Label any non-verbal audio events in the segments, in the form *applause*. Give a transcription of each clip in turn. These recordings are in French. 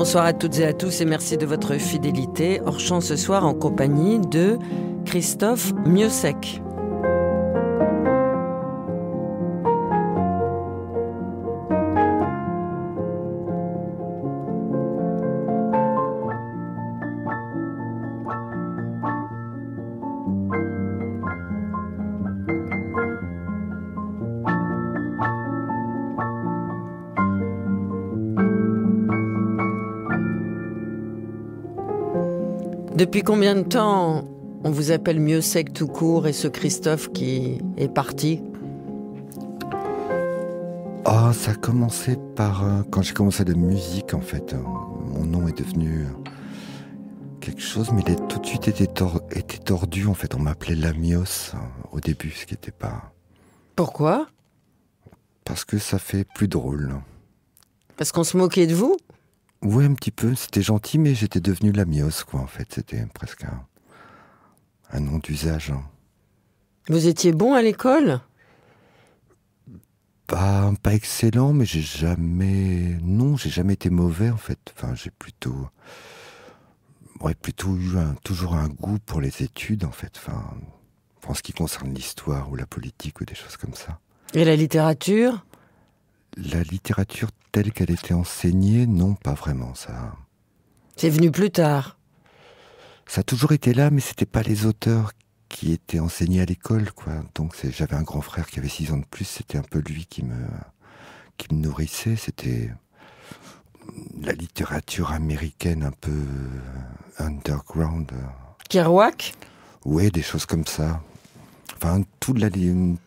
Bonsoir à toutes et à tous et merci de votre fidélité. Hors ce soir en compagnie de Christophe Miosek. Depuis combien de temps on vous appelle mieux sec tout court et ce Christophe qui est parti Oh, ça a commencé par euh, quand j'ai commencé de musique en fait. Euh, mon nom est devenu euh, quelque chose, mais il a tout de suite été, tordu en fait. On m'appelait Lamios au début, ce qui n'était pas. Pourquoi Parce que ça fait plus drôle. Parce qu'on se moquait de vous oui, un petit peu. C'était gentil, mais j'étais devenu l'amios, quoi, en fait. C'était presque un, nom d'usage. Hein. Vous étiez bon à l'école bah, pas, excellent, mais j'ai jamais. Non, j'ai jamais été mauvais, en fait. Enfin, j'ai plutôt. Ouais, plutôt eu toujours un goût pour les études, en fait. Enfin, en ce qui concerne l'histoire ou la politique ou des choses comme ça. Et la littérature la littérature telle qu'elle était enseignée, non, pas vraiment ça. C'est venu plus tard. Ça a toujours été là, mais c'était pas les auteurs qui étaient enseignés à l'école, quoi. Donc j'avais un grand frère qui avait six ans de plus, c'était un peu lui qui me qui me nourrissait. C'était la littérature américaine un peu euh, underground. Kerouac. Oui, des choses comme ça enfin toute la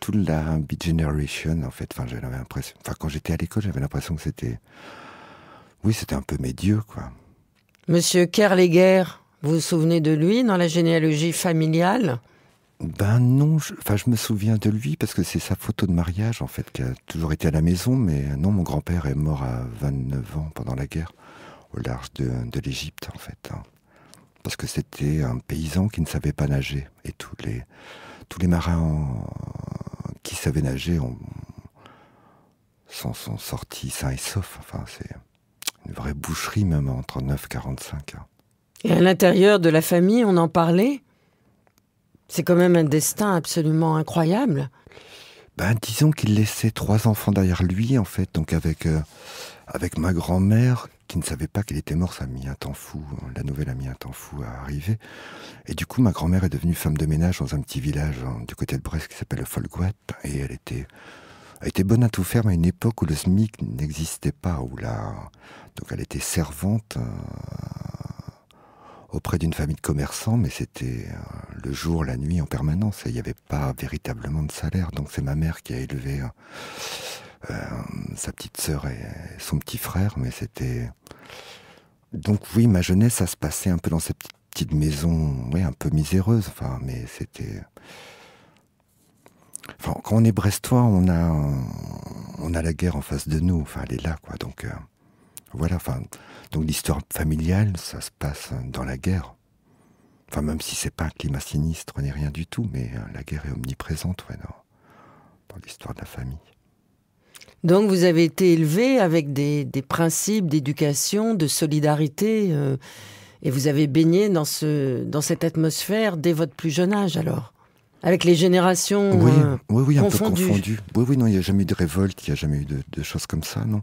toute la Beat Generation en fait. Enfin, j'avais l'impression. Enfin, quand j'étais à l'école, j'avais l'impression que c'était, oui, c'était un peu mes dieux quoi. Monsieur Kerleger, vous vous souvenez de lui dans la généalogie familiale Ben non, je, enfin je me souviens de lui parce que c'est sa photo de mariage en fait qui a toujours été à la maison, mais non, mon grand-père est mort à 29 ans pendant la guerre au large de, de l'Égypte en fait. Hein. Parce que c'était un paysan qui ne savait pas nager et tous les tous les marins qui savaient nager ont... sont, sont, sortis sains et saufs. Enfin, c'est une vraie boucherie même entre 9 et 45 Et à l'intérieur de la famille, on en parlait C'est quand même un destin absolument incroyable. Ben, disons qu'il laissait trois enfants derrière lui, en fait, donc avec, euh, avec ma grand-mère ne savait pas qu'il était mort, ça a mis un temps fou, la nouvelle a mis un temps fou à arriver. Et du coup, ma grand-mère est devenue femme de ménage dans un petit village hein, du côté de Brest qui s'appelle le et elle était, était bonne à tout faire, mais à une époque où le SMIC n'existait pas, où là, donc elle était servante. Euh, auprès d'une famille de commerçants, mais c'était euh, le jour, la nuit en permanence, et il n'y avait pas véritablement de salaire. Donc c'est ma mère qui a élevé euh, sa petite sœur et son petit frère, mais c'était donc oui, ma jeunesse, ça se passait un peu dans cette petite maison, oui, un peu miséreuse. Enfin, mais c'était. Enfin, quand on est brestois, on a on a la guerre en face de nous. Enfin, elle est là, quoi. Donc euh, voilà. Enfin, donc l'histoire familiale, ça se passe dans la guerre. Enfin, même si c'est pas un climat sinistre n'est rien du tout, mais euh, la guerre est omniprésente, ouais, dans l'histoire de la famille. Donc vous avez été élevé avec des, des principes d'éducation, de solidarité, euh, et vous avez baigné dans, ce, dans cette atmosphère dès votre plus jeune âge alors avec les générations oui, euh, oui, un peu Oui, oui, non, il n'y a jamais eu de révolte, il n'y a jamais eu de, choses comme ça, non.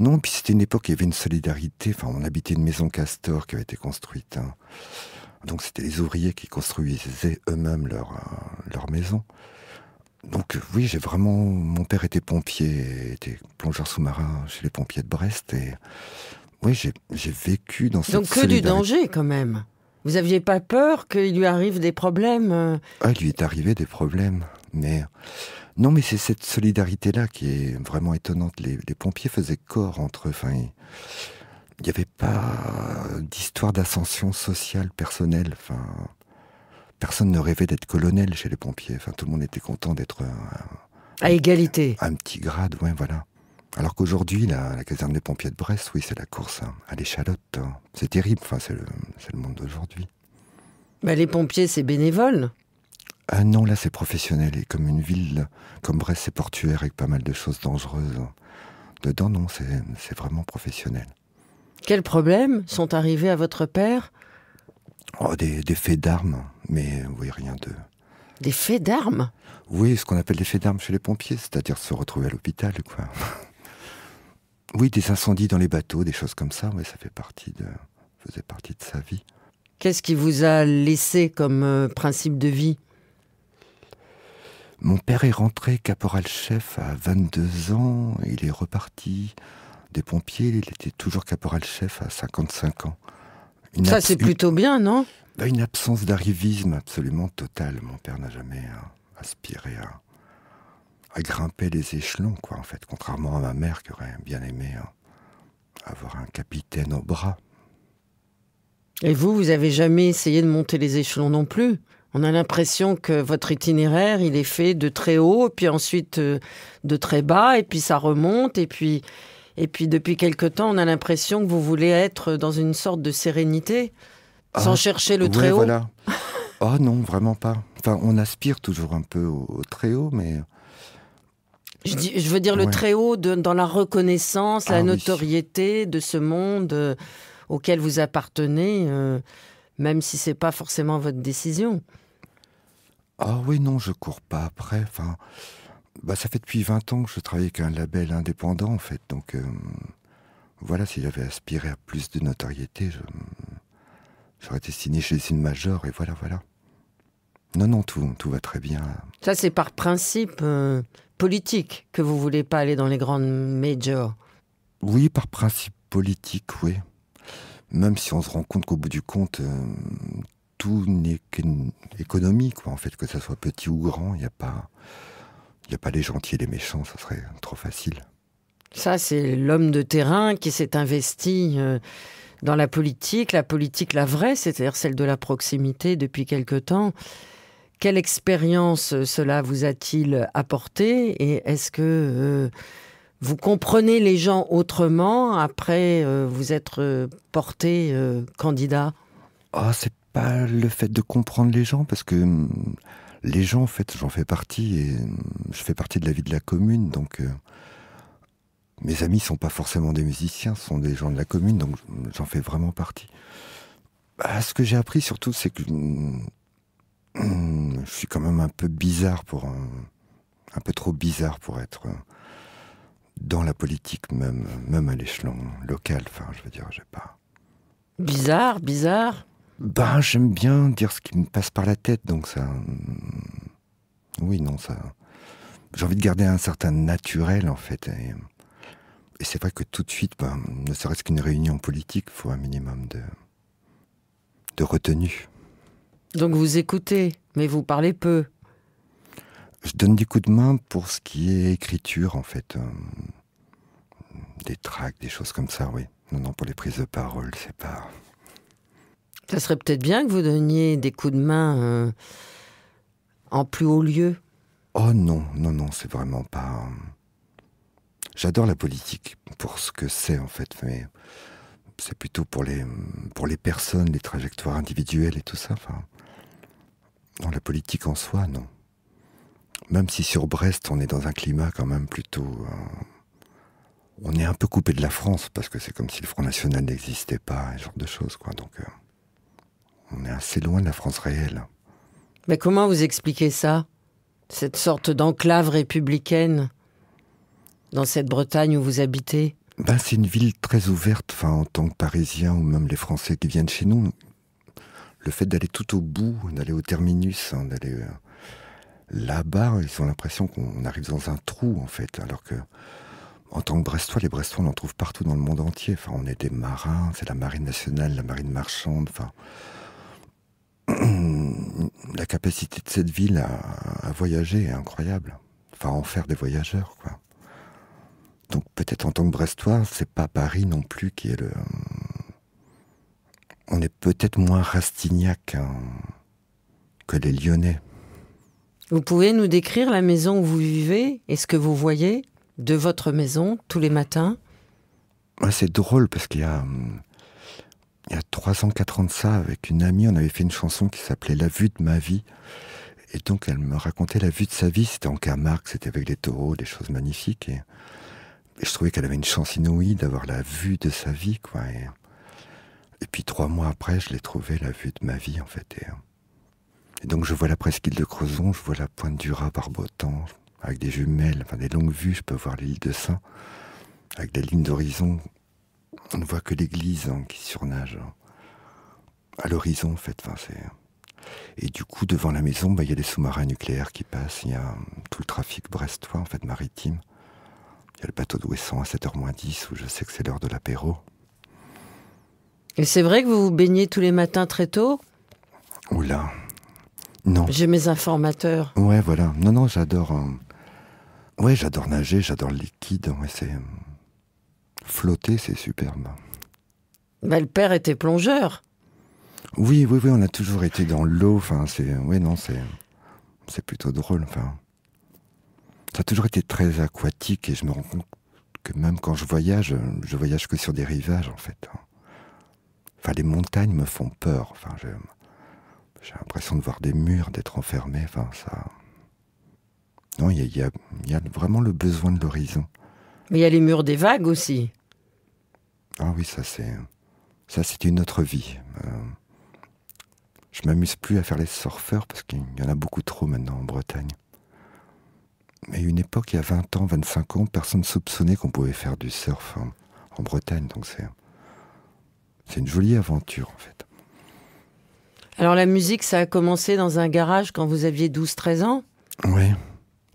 Non, puis c'était une époque, il y avait une solidarité. Enfin, on habitait une maison castor qui avait été construite. Hein. Donc c'était les ouvriers qui construisaient eux-mêmes leur, euh, leur maison donc euh, oui, j'ai vraiment. Mon père était pompier, était plongeur sous-marin chez les pompiers de Brest, et oui, j'ai vécu dans cette. Donc que du danger quand même. Vous aviez pas peur qu'il lui arrive des problèmes euh Ah, il lui est arrivé des problèmes, mais non, mais c'est cette solidarité là qui est vraiment étonnante. Les, pompiers faisaient corps entre eux. il n'y avait pas d'histoire d'ascension sociale personnelle. Enfin, personne ne rêvait d'être colonel chez les pompiers. Enfin, tout le monde était content d'être à égalité, un, petit grade, voilà. Alors qu'aujourd'hui, la, caserne des pompiers de Brest, oui, c'est la course hein, à l'échalote. Hein. C'est terrible, enfin, c'est le, monde d'aujourd'hui. Bah, les pompiers, c'est bénévole ah non, là, c'est professionnel. Et comme une ville, comme Brest, c'est portuaire avec pas mal de choses dangereuses. Hein, dedans, non, c'est vraiment professionnel. Quels problèmes sont arrivés à votre père oh, des, faits d'armes, mais oui, rien de... Des faits d'armes Oui, ce qu'on appelle des faits d'armes chez les pompiers, c'est-à-dire se retrouver à l'hôpital, quoi. *laughs* oui, des incendies dans les bateaux, des choses comme ça, mais ça fait partie de... faisait partie de sa vie. Qu'est-ce qui vous a laissé comme euh, principe de vie Mon père est rentré caporal-chef à 22 ans, il est reparti des pompiers, il était toujours caporal-chef à 55 ans ça, c'est plutôt bien, non bah, Une absence d'arrivisme absolument totale. Mon père n'a jamais hein, aspiré à, grimper les échelons, quoi, en fait. Contrairement à ma mère qui aurait bien aimé hein, avoir un capitaine au bras. Et vous, vous avez jamais essayé de monter les échelons non plus on a l'impression que votre itinéraire, il est fait de très haut, puis ensuite euh, de très bas, et puis ça remonte, et puis et puis depuis quelque temps, on a l'impression que vous voulez être dans une sorte de sérénité, sans ah, chercher le très haut. *laughs* Ah oh non, vraiment pas. Enfin, on aspire toujours un peu au, très haut, mais. Je, je veux dire le très haut dans la reconnaissance, la ah notoriété de ce monde euh, auquel vous appartenez, euh, même si c'est pas forcément votre décision. Ah oui, non, je cours pas après. Enfin, bah, ça fait depuis 20 ans que je travaille avec un label indépendant, en fait. Donc, euh, voilà, si j'avais aspiré à plus de notoriété, j'aurais été signé chez une major, et voilà, voilà. Non, non, tout, tout va très bien. Ça, c'est par principe euh, politique que vous voulez pas aller dans les grandes majors Oui, par principe politique, oui. Même si on se rend compte qu'au bout du compte, euh, tout n'est qu'une économie, quoi, en fait, que ça soit petit ou grand, il n'y a pas. Il n'y a pas les gentils et les méchants, ça serait trop facile. Ça, c'est l'homme de terrain qui s'est investi euh, dans la politique, la politique la vraie, c'est-à-dire celle de la proximité depuis quelque temps. Quelle expérience euh, cela vous a-t-il apporté et est-ce que euh, vous comprenez les gens autrement après vous être porté candidat Ah, oh, c'est pas le fait de comprendre les gens parce que hum, les gens, en fait, j'en fais partie et je fais partie de la vie de la commune, donc euh, mes amis sont pas forcément des musiciens, sont des gens de la commune, donc j'en fais vraiment partie. Bah, ce que j'ai appris surtout, c'est que je suis quand même un peu bizarre pour un, peu trop bizarre pour être euh, dans la politique même, même à l'échelon local. Enfin, je veux dire, j'ai pas. Bizarre, bizarre. Ben, j'aime bien dire ce qui me passe par la tête, donc ça. Euh, oui, non, ça. J'ai envie de garder un certain naturel, en fait. Et, c'est vrai que tout de suite, ben, ne serait-ce qu'une réunion politique, il faut un minimum de, de retenue. Donc vous écoutez, mais vous parlez peu. Je donne des coups de main pour ce qui est écriture, en fait. Euh, des tracts, des choses comme ça, oui. Non, non, pour les prises de parole, c'est pas. Ça serait peut-être bien que vous donniez des coups de main euh, en plus haut lieu. Oh non, non, non, c'est vraiment pas. J'adore la politique pour ce que c'est en fait, mais c'est plutôt pour les, pour les personnes, les trajectoires individuelles et tout ça. Enfin, dans la politique en soi, non. Même si sur Brest, on est dans un climat quand même plutôt. Euh, on est un peu coupé de la France parce que c'est comme si le Front National n'existait pas, ce genre de choses, quoi. Donc. Euh. On est assez loin de la France réelle. Mais comment vous expliquez ça Cette sorte d'enclave républicaine dans cette Bretagne où vous habitez ben, C'est une ville très ouverte, enfin, en tant que Parisien ou même les Français qui viennent chez nous. Le fait d'aller tout au bout, d'aller au terminus, hein, d'aller euh, là-bas, ils ont l'impression qu'on arrive dans un trou en fait, alors que en tant que Brestois, les Brestois, on en trouve partout dans le monde entier. Enfin, on est des marins, c'est la marine nationale, la marine marchande. Enfin, *clears throat* la capacité de cette ville à, voyager est incroyable. Enfin, en faire des voyageurs, quoi. Donc peut-être en tant que Brestois, c'est pas Paris non plus qui est le. Euh, on est peut-être moins Rastignac hein, que les Lyonnais. Vous pouvez nous décrire la maison où vous vivez et ce que vous voyez de votre maison tous les matins C'est drôle parce qu'il y a. Hum, il y a trois ans, ans de ça, avec une amie, on avait fait une chanson qui s'appelait La vue de ma vie. Et donc, elle me racontait la vue de sa vie. C'était en Camargue, c'était avec des taureaux, des choses magnifiques. Et, je trouvais qu'elle avait une chance inouïe d'avoir la vue de sa vie, quoi. Et, puis, trois mois après, je l'ai trouvée, la vue de ma vie, en fait. Et, donc, je vois la presqu'île de Crozon, je vois la pointe du Rat temps, avec des jumelles, enfin, des longues vues, je peux voir l'île de Saint, avec des lignes d'horizon on ne voit que l'église hein, qui surnage hein. à l'horizon en fait. Enfin, euh. et du coup, devant la maison, bah, il y a les sous-marins nucléaires qui passent, il y a euh, tout le trafic brestois, en fait, maritime. Il y a le bateau d'Ouessant à 7h10, où je sais que c'est l'heure de l'apéro. Et c'est vrai que vous vous baignez tous les matins très tôt Oula, non. J'ai mes informateurs. Ouais, voilà. Non, non, j'adore... Euh. Ouais, j'adore nager, j'adore le liquide. Ouais, hein, c'est... Flotter, c'est superbe. Mais bah, le père était plongeur. Oui, oui, oui, on a toujours été dans l'eau. Enfin, c'est, oui, non, c'est, c'est plutôt drôle. Enfin, ça a toujours été très aquatique et je me rends compte que même quand je voyage, je voyage que sur des rivages, en fait. Enfin, les montagnes me font peur. Enfin, j'ai l'impression de voir des murs, d'être enfermé. Enfin, ça. Non, il y a, y a, vraiment le besoin de l'horizon. Mais il y a les murs des vagues aussi. Ah oui, ça c'est ça c'est une autre vie. Euh, je m'amuse plus à faire les surfeurs parce qu'il y en a beaucoup trop maintenant en Bretagne. Mais une époque, il y a 20 ans, 25 ans, personne ne soupçonnait qu'on pouvait faire du surf en, Bretagne. Donc c'est, c'est une jolie aventure en fait. Alors la musique, ça a commencé dans un garage quand vous aviez 12-13 ans Oui,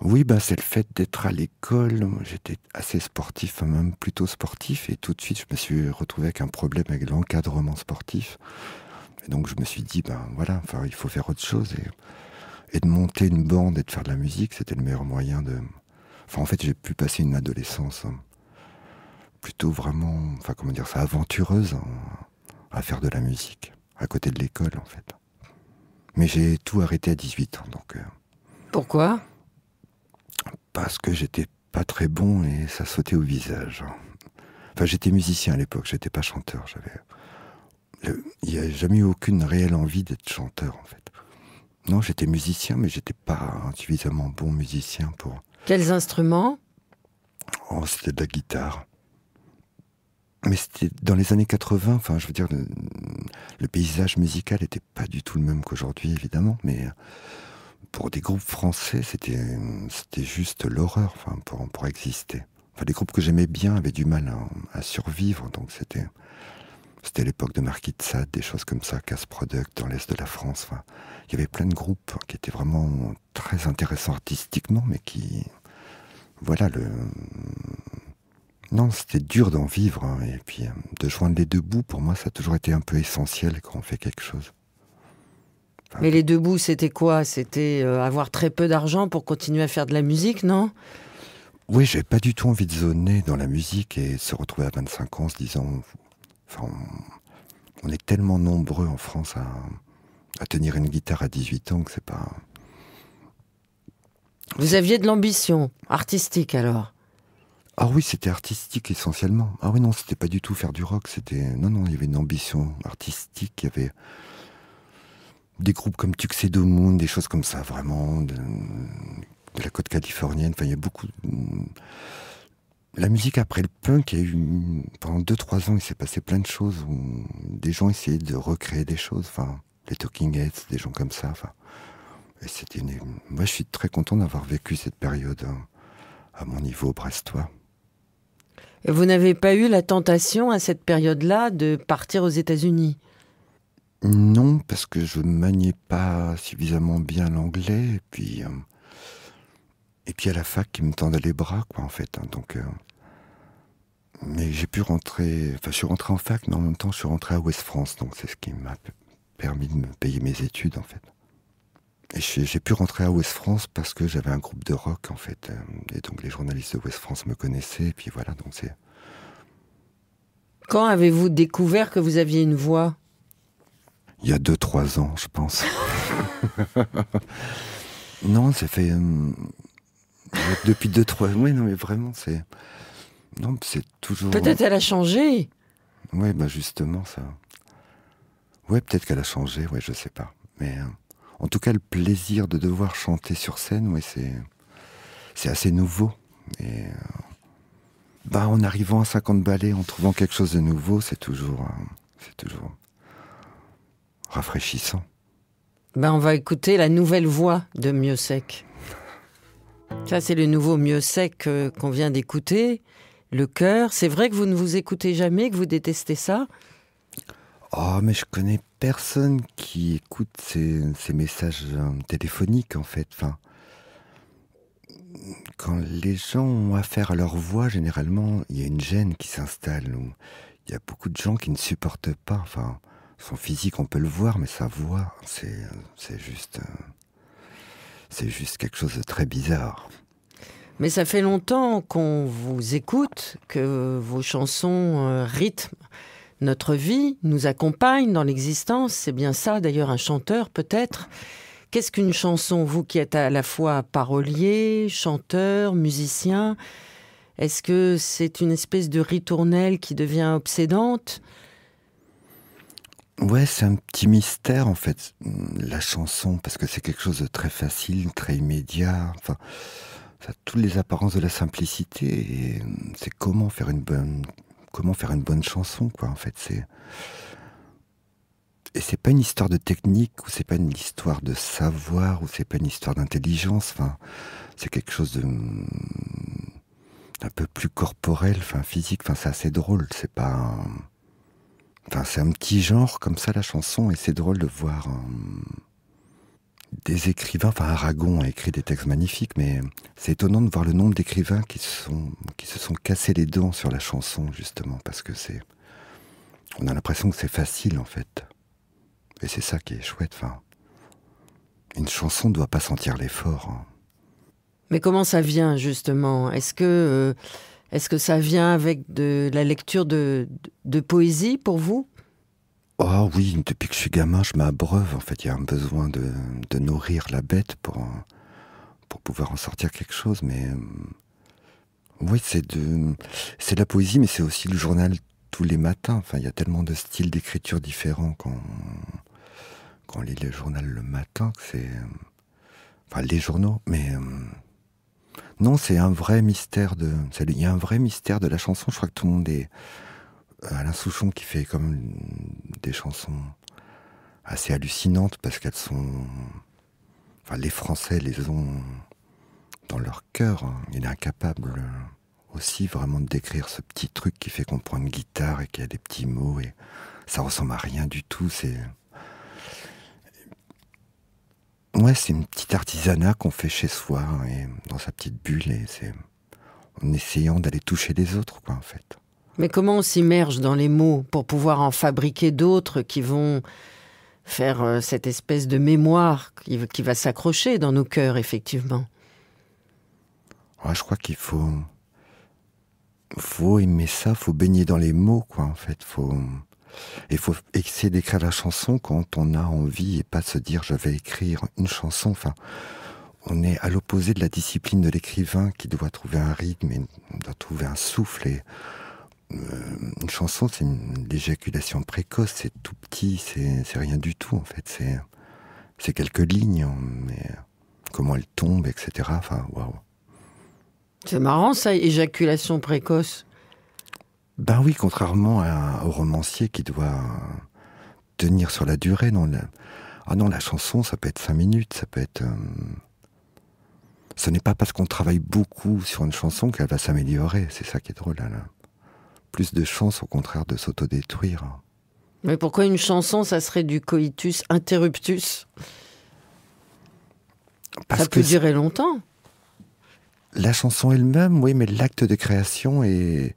oui, bah, c'est le fait d'être à l'école. J'étais assez sportif, même plutôt sportif, et tout de suite, je me suis retrouvé avec un problème avec l'encadrement sportif. Et donc, je me suis dit, ben voilà, enfin, il faut faire autre chose. Et, de monter une bande et de faire de la musique, c'était le meilleur moyen de. Enfin, en fait, j'ai pu passer une adolescence hein, plutôt vraiment, enfin, comment dire ça, aventureuse hein, à faire de la musique, à côté de l'école, en fait. Mais j'ai tout arrêté à 18 ans, donc. Euh Pourquoi parce que j'étais pas très bon et ça sautait au visage. Enfin, j'étais musicien à l'époque, j'étais pas chanteur. J'avais, il n'y a jamais eu aucune réelle envie d'être chanteur en fait. Non, j'étais musicien, mais j'étais pas suffisamment bon musicien pour. Quels instruments Oh, c'était de la guitare. Mais c'était dans les années 80, enfin, je veux dire, le, le paysage musical n'était pas du tout le même qu'aujourd'hui, évidemment, mais pour des groupes français, c'était juste l'horreur pour, exister. Enfin, les groupes que j'aimais bien avaient du mal à, survivre, donc c'était c'était l'époque de Marquis de Sade, des choses comme ça, Casse Product dans l'Est de la France. il y avait plein de groupes qui étaient vraiment très intéressants artistiquement, mais qui. Voilà, le. Non, c'était dur d'en vivre. Hein, et puis, euh, de joindre les deux bouts, pour moi, ça a toujours été un peu essentiel quand on fait quelque chose. Mais les deux bouts, c'était quoi C'était euh, avoir très peu d'argent pour continuer à faire de la musique, non Oui, j'avais pas du tout envie de zoner dans la musique et se retrouver à 25 ans se disant, on, est tellement nombreux en France à, tenir une guitare à 18 ans que c'est pas. Vous aviez de l'ambition artistique alors Ah oui, c'était artistique essentiellement. Ah oui, non, c'était pas du tout faire du rock. C'était non, non, il y avait une ambition artistique. Il y avait des groupes comme Tuxedo Moon, des choses comme ça, vraiment, de, la côte californienne. Enfin, il y a beaucoup. La musique après le punk, il y a eu. Pendant 2-3 ans, il s'est passé plein de choses où des gens essayaient de recréer des choses. Enfin, les Talking Heads, des gens comme ça. Enfin, et c'était Moi, je suis très content d'avoir vécu cette période hein, à mon niveau brestois. Vous n'avez pas eu la tentation à cette période-là de partir aux États-Unis non, parce que je ne maniais pas suffisamment bien l'anglais, et puis euh, et puis à la fac, qui me tendait les bras, quoi, en fait. Hein, donc, euh, mais j'ai pu rentrer, enfin, je suis rentré en fac, mais en même temps, je suis rentré à Ouest-France, donc c'est ce qui m'a permis de me payer mes études, en fait. Et j'ai pu rentrer à Ouest-France parce que j'avais un groupe de rock, en fait, euh, et donc les journalistes de Ouest-France me connaissaient, et puis voilà, donc c'est. Quand avez-vous découvert que vous aviez une voix il y a 2-3 ans, je pense. *laughs* non, ça fait. Euh, depuis 2-3 ans. Oui, non, mais vraiment, c'est. Non, c'est toujours. Peut-être euh, elle a changé. Oui, bah justement, ça. Oui, peut-être qu'elle a changé, oui, je sais pas. Mais euh, en tout cas, le plaisir de devoir chanter sur scène, oui, c'est. C'est assez nouveau. Et. bah, en arrivant à 50 ballets, en trouvant quelque chose de nouveau, c'est toujours. c'est toujours rafraîchissant. Ben on va écouter la nouvelle voix de Mieux Sec. Ça, c'est le nouveau Mieux Sec euh, qu'on vient d'écouter. Le cœur, c'est vrai que vous ne vous écoutez jamais, que vous détestez ça Oh, mais je connais personne qui écoute ces, messages euh, téléphoniques, en fait. Enfin, quand les gens ont affaire à leur voix, généralement, il y a une gêne qui s'installe. Il y a beaucoup de gens qui ne supportent pas. Enfin, son physique, on peut le voir, mais sa voix, c'est juste, euh, c'est juste quelque chose de très bizarre. Mais ça fait longtemps qu'on vous écoute, que vos chansons euh, rythment notre vie, nous accompagnent dans l'existence. C'est bien ça, d'ailleurs, un chanteur peut-être. Qu'est-ce qu'une chanson, vous qui êtes à la fois parolier, chanteur, musicien Est-ce que c'est une espèce de ritournelle qui devient obsédante Ouais, c'est un petit mystère en fait, mm, la chanson, parce que c'est quelque chose de très facile, très immédiat, enfin, ça a toutes les apparences de la simplicité, et mm, c'est comment faire une bonne, comment faire une bonne chanson, quoi, en fait, c'est... Et c'est pas une histoire de technique, ou c'est pas une histoire de savoir, ou c'est pas une histoire d'intelligence, enfin, c'est quelque chose de... Mm, un peu plus corporel, enfin, physique, enfin, c'est assez drôle, c'est pas c'est un petit genre comme ça, la chanson, et c'est drôle de voir euh, des écrivains. Enfin, Aragon a écrit des textes magnifiques, mais c'est étonnant de voir le nombre d'écrivains qui, sont, qui se sont cassés les dents sur la chanson, justement, parce que c'est. On a l'impression que c'est facile, en fait. Et c'est ça qui est chouette. Enfin, une chanson ne doit pas sentir l'effort. Hein. Mais comment ça vient, justement Est-ce que. Euh, est-ce que ça vient avec de, la lecture de, poésie pour vous Ah oh oui, depuis que je suis gamin, je m'abreuve. En fait, il y a un besoin de, nourrir la bête pour, pour pouvoir en sortir quelque chose. Mais euh, oui, c'est de, c'est la poésie, mais c'est aussi le journal tous les matins. Enfin, il y a tellement de styles d'écriture différents quand, quand on lit le journal le matin que c'est. Euh, enfin, les journaux, mais. Euh, non, c'est un vrai mystère de. Il y a un vrai mystère de la chanson. Je crois que tout le monde est. Euh, Alain Souchon qui fait comme des chansons assez hallucinantes parce qu'elles sont. Enfin, les Français les ont dans leur cœur. Hein. Il est incapable euh, aussi vraiment de décrire ce petit truc qui fait qu'on prend une guitare et qu'il y a des petits mots et ça ressemble à rien du tout. C'est. Ouais, c'est une petite artisanat qu'on fait chez soi, hein, et dans sa petite bulle, et c'est en essayant d'aller toucher les autres, quoi, en fait. Mais comment on s'immerge dans les mots pour pouvoir en fabriquer d'autres qui vont faire euh, cette espèce de mémoire qui, va s'accrocher dans nos cœurs, effectivement Je crois qu'il faut, faut aimer ça, faut baigner dans les mots, quoi, en fait. Faut, il faut essayer d'écrire la chanson quand on a envie et pas se dire je vais écrire une chanson. Enfin, on est à l'opposé de la discipline de l'écrivain qui doit trouver un rythme et doit trouver un souffle. Et euh, une chanson, c'est une éjaculation précoce, c'est tout petit, c'est rien du tout en fait. C'est quelques lignes, hein, mais comment elles tombent, etc. Enfin, waouh. C'est marrant ça, éjaculation précoce. Ben oui, contrairement à, au romancier qui doit tenir sur la durée. Non, Ah non, la chanson, ça peut être 5 minutes, ça peut être... Euh, ce n'est pas parce qu'on travaille beaucoup sur une chanson qu'elle va s'améliorer, c'est ça qui est drôle. Là, Plus de chance, au contraire, de s'autodétruire. Mais pourquoi une chanson, ça serait du coitus interruptus Ça peut que durer longtemps. La chanson elle-même, oui, mais l'acte de création est...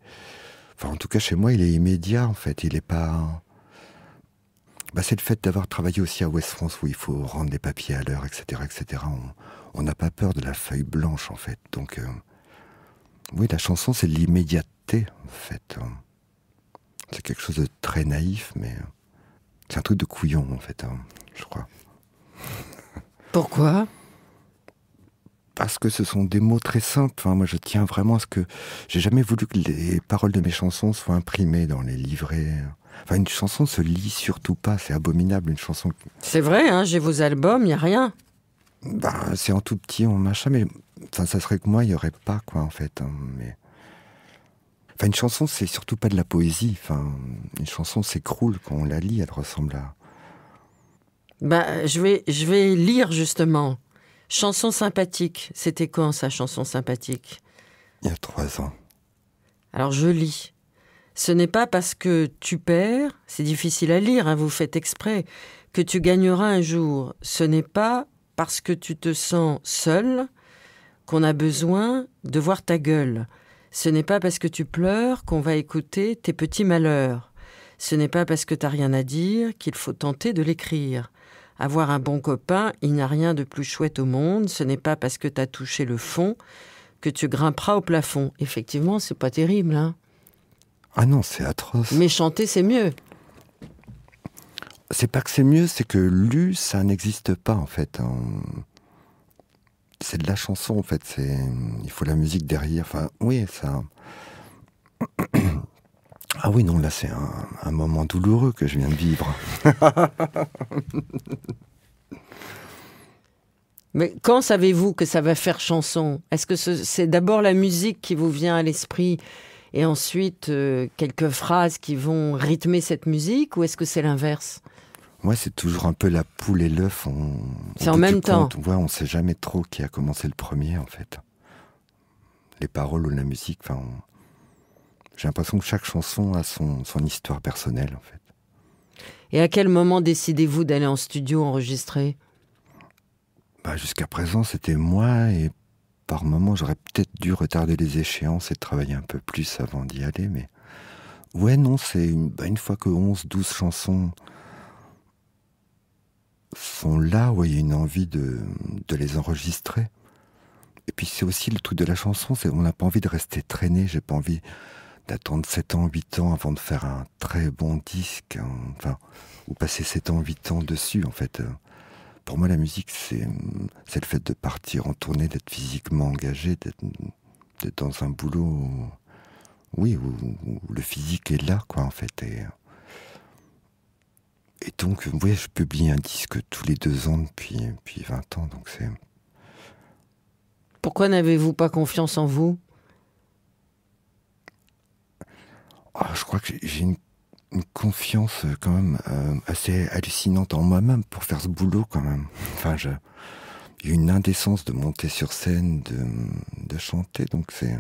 Enfin, en tout cas, chez moi, il est immédiat, en fait. Il est pas. Bah, c'est le fait d'avoir travaillé aussi à West France où il faut rendre des papiers à l'heure, etc., etc. On n'a pas peur de la feuille blanche, en fait. Donc, euh, oui, la chanson, c'est l'immédiateté, en fait. C'est quelque chose de très naïf, mais euh, c'est un truc de couillon, en fait, hein, je crois. Pourquoi parce que ce sont des mots très simples. moi, je tiens vraiment à ce que j'ai jamais voulu que les paroles de mes chansons soient imprimées dans les livrets. Enfin, une chanson se lit surtout pas. C'est abominable une chanson. C'est vrai. Hein, j'ai vos albums. Il y a rien. Ben, c'est en tout petit, on machin. Mais enfin, ça serait que moi, il y aurait pas quoi en fait. Hein, mais enfin, une chanson, c'est surtout pas de la poésie. Enfin, une chanson s'écroule quand on la lit. Elle ressemble à. Bah, je vais, je vais lire justement Chanson sympathique, c'était quand sa chanson sympathique Il y a trois ans. Alors je lis. Ce n'est pas parce que tu perds, c'est difficile à lire, hein, vous faites exprès, que tu gagneras un jour. Ce n'est pas parce que tu te sens seul qu'on a besoin de voir ta gueule. Ce n'est pas parce que tu pleures qu'on va écouter tes petits malheurs. Ce n'est pas parce que t'as rien à dire qu'il faut tenter de l'écrire. Avoir un bon copain, il n'y a rien de plus chouette au monde. Ce n'est pas parce que tu as touché le fond que tu grimperas au plafond. Effectivement, c'est pas terrible. Hein ah non, c'est atroce. Mais chanter, c'est mieux. C'est pas que c'est mieux, c'est que lu, ça n'existe pas en fait. Hein. C'est de la chanson en fait. Il faut la musique derrière. Enfin, oui, ça. Ah oui, non, là c'est un, moment douloureux que je viens de vivre. *laughs* Mais quand savez-vous que ça va faire chanson Est-ce que c'est d'abord la musique qui vous vient à l'esprit et ensuite euh, quelques phrases qui vont rythmer cette musique ou est-ce que c'est l'inverse Moi, c'est toujours un peu la poule et l'œuf. C'est en même temps. On ouais, on sait jamais trop qui a commencé le premier en fait. Les paroles ou la musique, enfin. J'ai l'impression que chaque chanson a son, histoire personnelle, en fait. Et à quel moment décidez-vous d'aller en studio enregistrer bah, Jusqu'à présent, c'était moi et par moments, j'aurais peut-être dû retarder les échéances et travailler un peu plus avant d'y aller, mais... Ouais, non, c'est une, bah, fois que 11, 12 chansons sont là, où il y a une envie de, de les enregistrer. Et puis c'est aussi le truc de la chanson, c'est on n'a pas envie de rester traîné, j'ai pas envie d'attendre 7 ans, 8 ans avant de faire un très bon disque, hein, enfin, ou passer 7 ans, 8 ans dessus, en fait. Euh. Pour moi, la musique, c'est le fait de partir en tournée, d'être physiquement engagé, d'être dans un boulot, où, oui, où, le physique est là, quoi, en fait. Et, et donc, oui, je publie un disque tous les deux ans depuis, 20 ans, donc c'est... Pourquoi n'avez-vous pas confiance en vous Ah, je crois que j'ai une, confiance euh, quand même euh, assez hallucinante en moi-même pour faire ce boulot quand même. Enfin, je, une indécence de monter sur scène, de, chanter, donc c'est.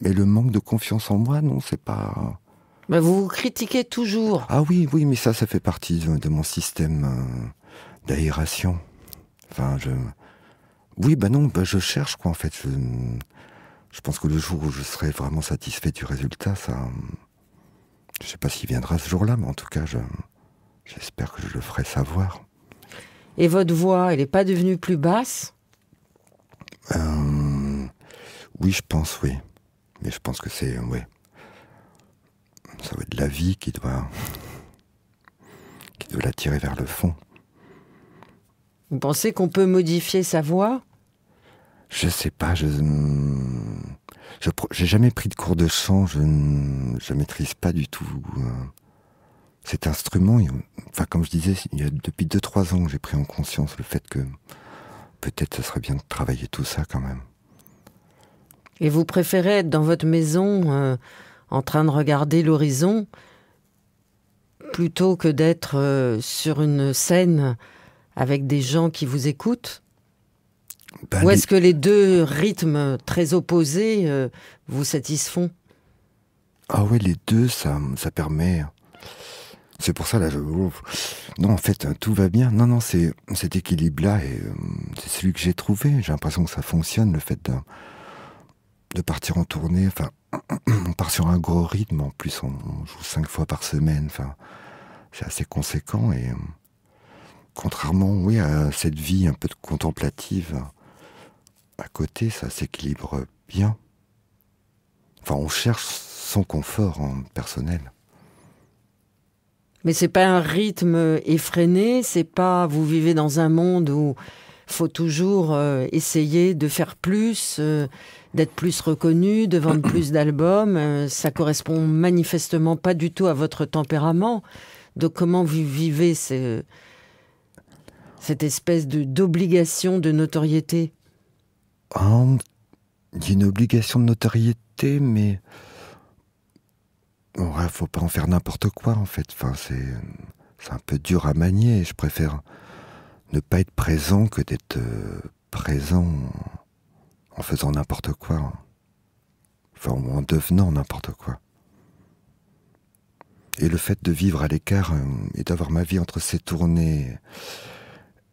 Mais le manque de confiance en moi, non, c'est pas. Mais vous vous critiquez toujours. Ah oui, oui, mais ça, ça fait partie de, mon système euh, d'aération. Enfin, je. Oui, bah non, bah, je cherche quoi en fait je pense que le jour où je serai vraiment satisfait du résultat, ça. Je ne sais pas s'il viendra ce jour-là, mais en tout cas, j'espère que je le ferai savoir. Et votre voix, elle n'est pas devenue plus basse euh, Oui, je pense, oui. Mais je pense que c'est. Oui. Ça va être la vie qui doit. qui doit la tirer vers le fond. Vous pensez qu'on peut modifier sa voix je sais pas, je hmm, je j'ai jamais pris de cours de chant, je hmm, je maîtrise pas du tout euh, cet instrument. enfin, comme je disais, il y a depuis deux trois ans que j'ai pris en conscience le fait que peut-être ce serait bien de travailler tout ça quand même. Et vous préférez être dans votre maison euh, en train de regarder l'horizon plutôt que d'être euh, sur une scène avec des gens qui vous écoutent ou est-ce que les deux rythmes très opposés euh, vous satisfont Ah oui, les deux, ça, ça permet. C'est pour ça, là, je... Oh, non, en fait, tout va bien. Non, non, c'est cet équilibre-là, et euh, c'est celui que j'ai trouvé. J'ai l'impression que ça fonctionne, le fait de, partir en tournée. Enfin, *clears throat* on part sur un gros rythme. En plus, on, joue cinq fois par semaine. Enfin, c'est assez conséquent. Et euh, contrairement, oui, à cette vie un peu contemplative, à côté, ça s'équilibre bien. Enfin, on cherche son confort en personnel. Mais c'est pas un rythme effréné, c'est pas vous vivez dans un monde où faut toujours euh, essayer de faire plus, euh, d'être plus reconnu, de vendre *clears throat* plus d'albums. Euh, ça correspond manifestement pas du tout à votre tempérament. Donc comment vous vivez cette espèce d'obligation de notoriété ah, il y a une obligation de notoriété, mais ne faut pas en faire n'importe quoi en fait. c'est c'est un peu dur à manier. Je préfère ne pas être présent que d'être euh, présent en faisant n'importe quoi, enfin en devenant n'importe quoi. Et le fait de vivre à l'écart euh, et d'avoir ma vie entre ces tournées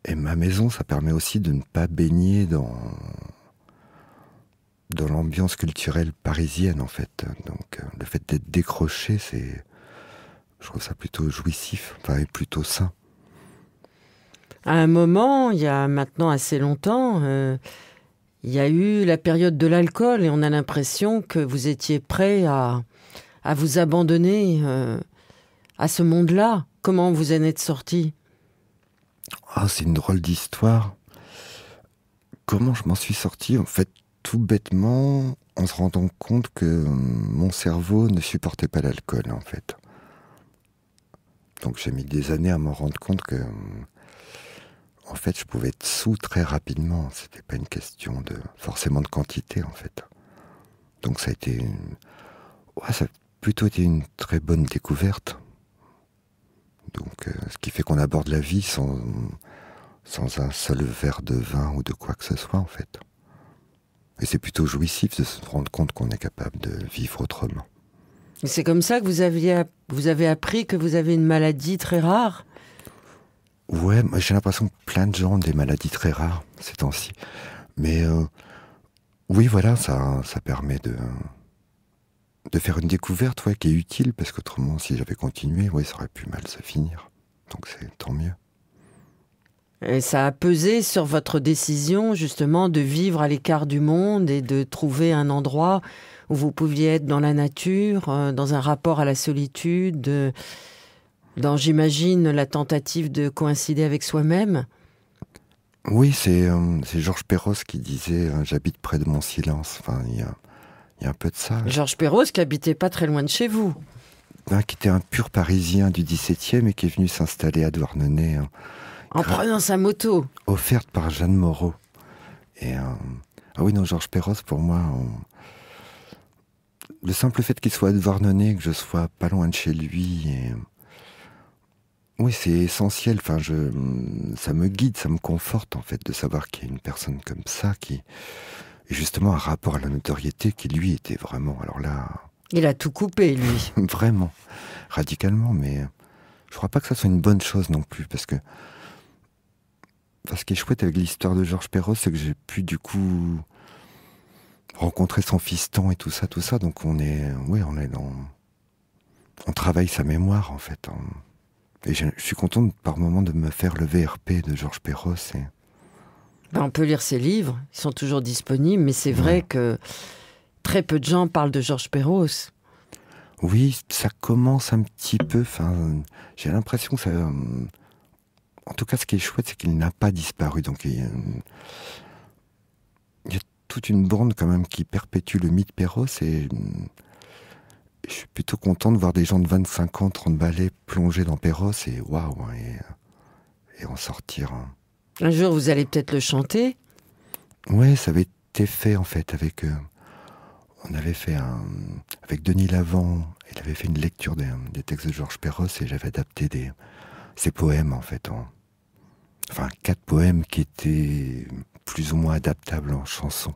et ma maison, ça permet aussi de ne pas baigner dans dans l'ambiance culturelle parisienne en fait. Donc euh, le fait d'être décroché, c'est, je trouve ça plutôt jouissif, enfin et plutôt sain. À un moment, il y a maintenant assez longtemps, euh, il y a eu la période de l'alcool et on a l'impression que vous étiez prêt à, vous abandonner euh, à ce monde-là. Comment vous en êtes sorti Ah, c'est une drôle d'histoire. Comment je m'en suis sorti En fait, tout bêtement en se rendant compte que hum, mon cerveau ne supportait pas l'alcool en fait. Donc j'ai mis des années à m'en rendre compte que hum, en fait je pouvais être sous très rapidement. C'était pas une question de forcément de quantité en fait. Donc ça a été une... ça a plutôt été une très bonne découverte. Donc euh, ce qui fait qu'on aborde la vie sans sans un seul verre de vin ou de quoi que ce soit en fait. Et c'est plutôt jouissif de se rendre compte qu'on est capable de vivre autrement. C'est comme ça que vous, avez appris que vous avez une maladie très rare Ouais, j'ai l'impression que plein de gens ont des maladies très rares ces temps-ci. Mais euh, oui, voilà, ça, ça permet de, de faire une découverte qui est utile, parce qu'autrement, si j'avais continué, ouais, ça aurait pu mal se finir. Donc c'est tant mieux. Et euh, ça a pesé sur votre décision justement de vivre à l'écart du monde et de trouver un endroit où vous pouviez être dans la nature, euh, dans un rapport à la solitude, euh, dans, j'imagine, la tentative de coïncider avec soi-même. Oui, c'est Georges Perros qui disait hein, J'habite près de mon silence enfin, ». Il y, a, un peu de ça. Georges Perros qui habitait pas très loin de chez vous. Ah, qui était un pur Parisien du 17e et qui est venu s'installer à Douarnenez. Hein. En prenant sa moto. Offerte par Jeanne Moreau. Et euh, ah oui, non, Georges Perros, pour moi, le simple fait qu'il soit de Varnonnet, que je sois pas loin de chez lui, oui, c'est essentiel. Enfin, je... ça me guide, ça me conforte en fait de savoir qu'il y a une personne comme ça qui, justement, un rapport à la notoriété qui lui était vraiment. Alors là. Il a tout coupé, lui. *laughs* vraiment, radicalement, mais je crois pas que ça soit une bonne chose non plus, parce que ce qui est chouette avec l'histoire de Georges Perros, c'est que j'ai pu du coup rencontrer son fiston et tout ça, tout ça. Donc on est, oui, on est dans, on travaille sa mémoire en fait. Et je, suis contente par moment de me faire le VRP de Georges Perros. Et... Bah, on peut lire ses livres, ils sont toujours disponibles, mais c'est vrai que très peu de gens parlent de Georges Perros. Oui, ça commence un petit peu. Enfin, j'ai l'impression que ça hum, en tout cas, ce qui est chouette, c'est qu'il n'a pas disparu. Donc, il y, a toute une bande quand même qui perpétue le mythe Perros. Et je suis plutôt content de voir des gens de 25 ans, 30 ballets, plonger dans Perros et waouh, hein, et, et, en sortir. Hein. Un jour, vous allez peut-être le chanter. Oui, ça avait été fait en fait avec. Euh, on avait fait un. Avec Denis Lavant, il avait fait une lecture des, des textes de Georges Perros et j'avais adapté des, ces poèmes, en fait, en... enfin quatre poèmes qui étaient plus ou moins adaptables en chanson.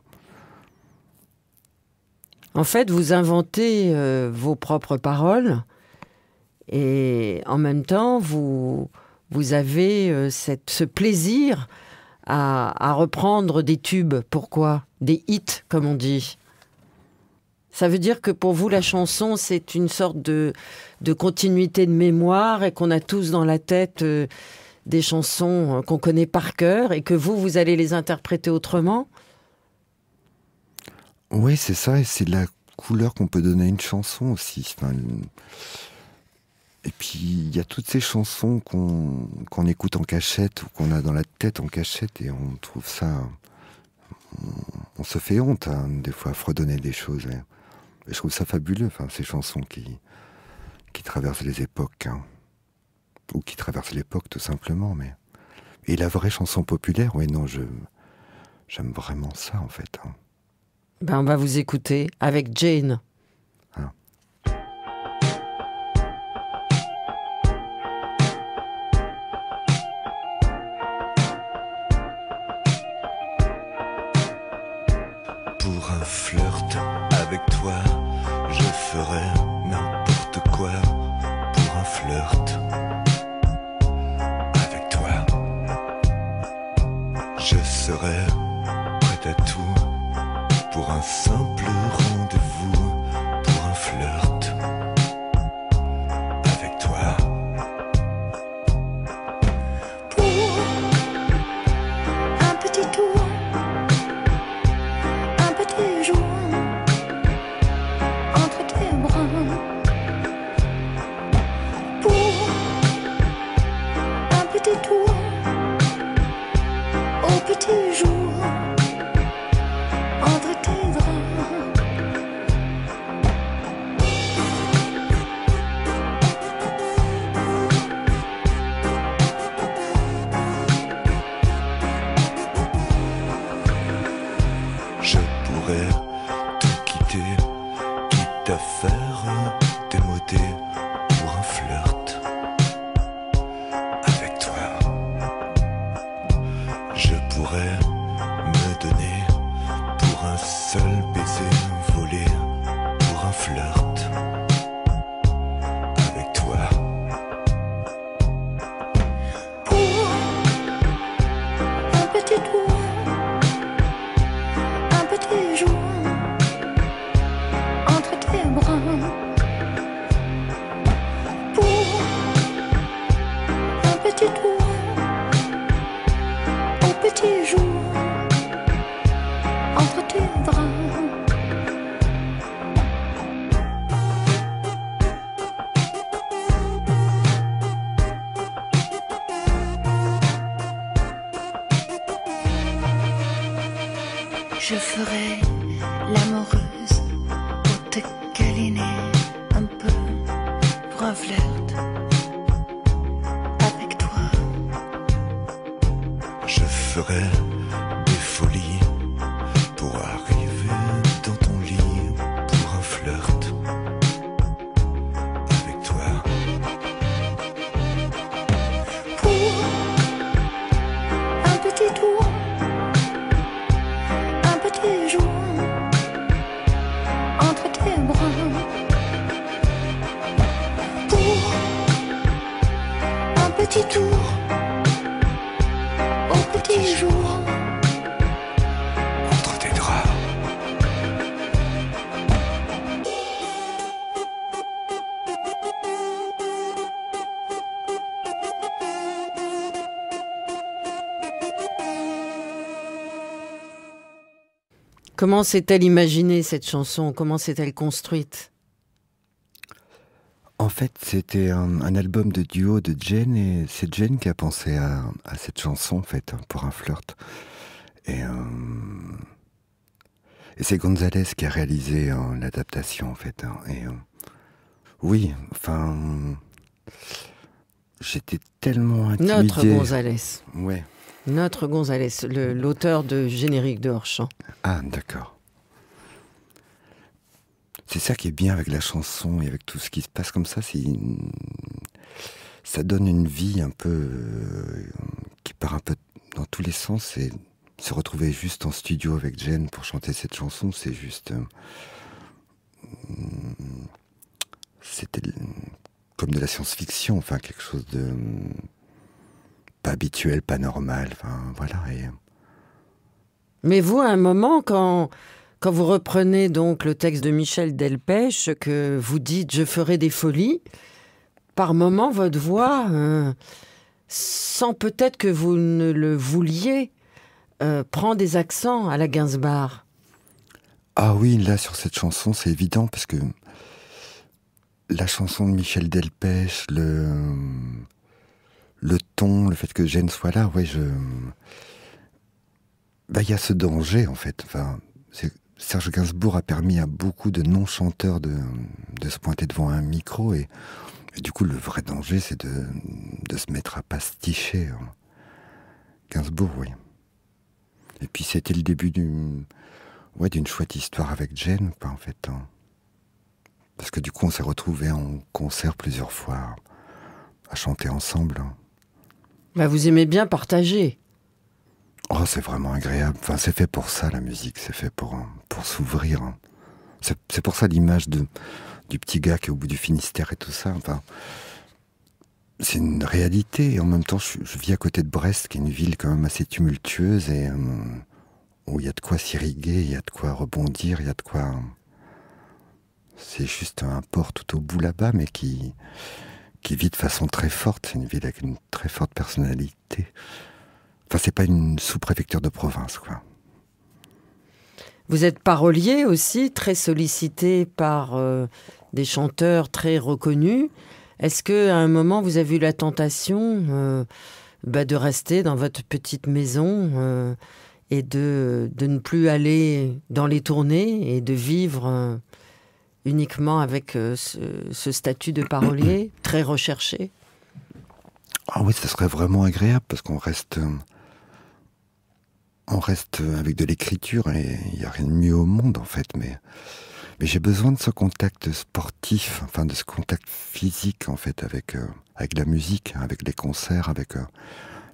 En fait, vous inventez euh, vos propres paroles et en même temps, vous, vous avez euh, cette, ce plaisir à, reprendre des tubes. Pourquoi Des hits, comme on dit. Ça veut dire que pour vous, la chanson, c'est une sorte de, de continuité de mémoire et qu'on a tous dans la tête euh, des chansons euh, qu'on connaît par cœur et que vous, vous allez les interpréter autrement Oui, c'est ça, et c'est la couleur qu'on peut donner à une chanson aussi. et puis, il y a toutes ces chansons qu'on écoute en cachette ou qu'on a dans la tête en cachette et on trouve ça... On, se fait honte, hein, des fois, à fredonner des choses. Et je trouve ça fabuleux, enfin, ces chansons qui, qui traverse les époques, hein. ou qui traverse l'époque tout simplement. Mais et la vraie chanson populaire, oui, non, je j'aime vraiment ça en fait. Hein. Ben, on va vous écouter avec Jane. Ah. Pour un flirt avec toi, je ferai pour un flirt Avec toi, je serai prêt à tout pour un simple qui te fait Comment s'est-elle imaginée cette chanson Comment s'est-elle construite en fait, c'était un, album de duo de Jane. et c'est Jane qui a pensé à, cette chanson en fait hein, pour un flirt. Et, euh, et c'est Gonzalez qui a réalisé hein, l'adaptation en fait. Hein. et euh, oui, enfin, euh, j'étais tellement intimidé. Notre Gonzalez. Ouais. Notre Gonzalez, l'auteur de Générique de Hors-Champ. Ah, d'accord. C'est ça qui est bien avec la chanson et avec tout ce qui se passe comme ça. Ça donne une vie un peu. Euh, qui part un peu dans tous les sens. Et se retrouver juste en studio avec Jane pour chanter cette chanson, c'est juste. Euh, c'était comme de la science-fiction, enfin quelque chose de habituel, pas normal. Enfin, voilà. Euh. Mais vous, à un moment, quand, quand vous reprenez donc le texte de Michel Delpech, que vous dites Je ferai des folies, par moment, votre voix, euh, sans peut-être que vous ne le vouliez, euh, prend des accents à la Gainsbourg. Ah oui, là, sur cette chanson, c'est évident, parce que la chanson de Michel Delpech, le le ton, le fait que Jane soit là, ouais, je. Bah, il y a ce danger, en fait. Serge Gainsbourg a permis à beaucoup de non-chanteurs de, se pointer devant un micro. Et, du coup, le vrai danger, c'est de, se mettre à pasticher. Hein. Gainsbourg, oui. Et puis, c'était le début d'une ouais, chouette histoire avec Jane, quoi, en fait. Hein. Parce que du coup, on s'est retrouvés en concert plusieurs fois à chanter ensemble. Hein. Bah, vous aimez bien partager. Oh, c'est vraiment agréable. Enfin, c'est fait pour ça, la musique. C'est fait pour, pour s'ouvrir. Hein. C'est pour ça l'image du petit gars qui est au bout du Finistère et tout ça. Enfin, c'est une réalité. en même temps, je, vis à côté de Brest, qui est une ville quand même assez tumultueuse et euh, où il y a de quoi s'irriguer, il y a de quoi rebondir, il y a de quoi. C'est juste un port tout au bout là-bas, mais qui, qui vit de façon très forte. C'est une ville avec une très forte personnalité. Enfin, c'est pas une sous-préfecture de province, quoi. Vous êtes parolier aussi, très sollicité par euh, des chanteurs très reconnus. Est-ce que à un moment vous avez eu la tentation euh, bah, de rester dans votre petite maison euh, et de, de, ne plus aller dans les tournées et de vivre uniquement avec euh, ce, statut de parolier très recherché Ah oui, ça serait vraiment agréable parce qu'on reste, euh, on reste euh, avec de l'écriture et il n'y a rien de mieux au monde en fait. Mais, mais j'ai besoin de ce contact sportif, enfin de ce contact physique en fait avec, avec la musique, hein, avec les concerts, avec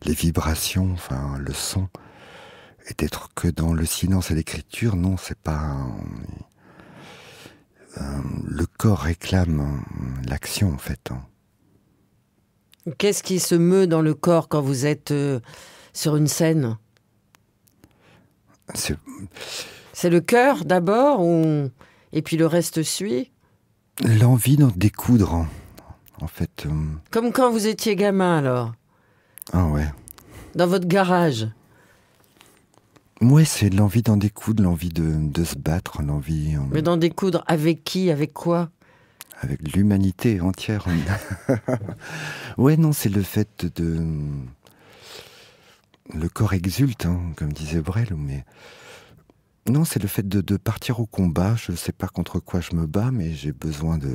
les vibrations, enfin le son. Et d'être que dans le silence et l'écriture, non, c'est pas. Euh, le corps réclame euh, l'action en fait. Hein. Qu'est-ce qui se meut dans le corps quand vous êtes euh, sur une scène C'est le cœur d'abord et puis le reste suit L'envie d'en découdre hein. en, fait. Comme quand vous étiez gamin alors Ah ouais. Dans votre garage Ouais, c'est l'envie d'en découdre, l'envie de, se battre, l'envie. Mais d'en découdre avec qui, avec quoi Avec l'humanité entière. *laughs* ouais, non, c'est le fait de. Le corps exulte, hein, comme disait Brel, mais. Non, c'est le fait de, partir au combat. Je ne sais pas contre quoi je me bats, mais j'ai besoin de.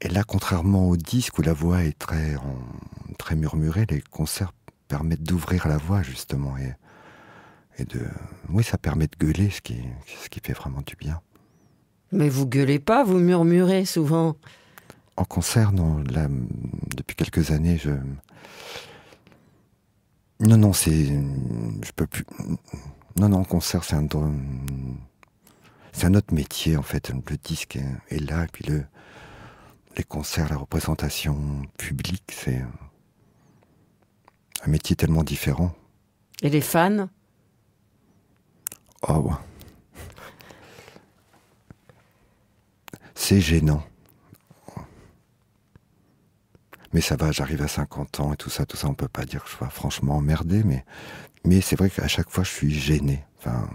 Et là, contrairement au disque où la voix est très, très murmurée, les concerts permet d'ouvrir la voie justement et, et de oui ça permet de gueuler ce qui ce qui fait vraiment du bien. Mais vous gueulez pas, vous murmurez souvent. En concert, non. depuis quelques années, je non non c'est je peux plus non non en concert c'est un c'est un autre métier en fait. Le disque est, là puis le les concerts, la représentation publique, c'est un métier tellement différent. Et les fans Oh, c'est gênant. Mais ça va, j'arrive à 50 ans et tout ça, tout ça, on peut pas dire que je sois franchement emmerdé, mais, mais c'est vrai qu'à chaque fois, je suis gêné. Enfin,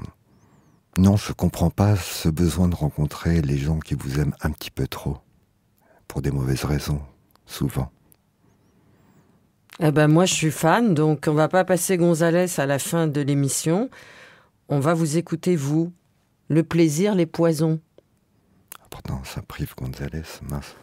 non, je comprends pas ce besoin de rencontrer les gens qui vous aiment un petit peu trop, pour des mauvaises raisons, souvent. Eh ben moi je suis fan, donc on va pas passer Gonzalez à la fin de l'émission. On va vous écouter vous. Le plaisir, les poisons. Ah, pourtant, ça prive Gonzalez, mince.